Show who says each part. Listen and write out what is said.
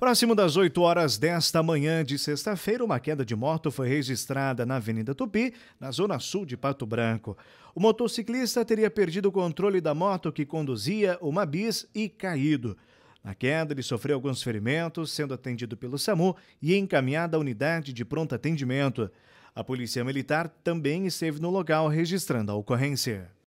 Speaker 1: Próximo das 8 horas desta manhã de sexta-feira, uma queda de moto foi registrada na Avenida Tupi, na zona sul de Pato Branco. O motociclista teria perdido o controle da moto que conduzia uma bis e caído. Na queda, ele sofreu alguns ferimentos, sendo atendido pelo SAMU e encaminhado à unidade de pronto atendimento. A Polícia Militar também esteve no local registrando a ocorrência.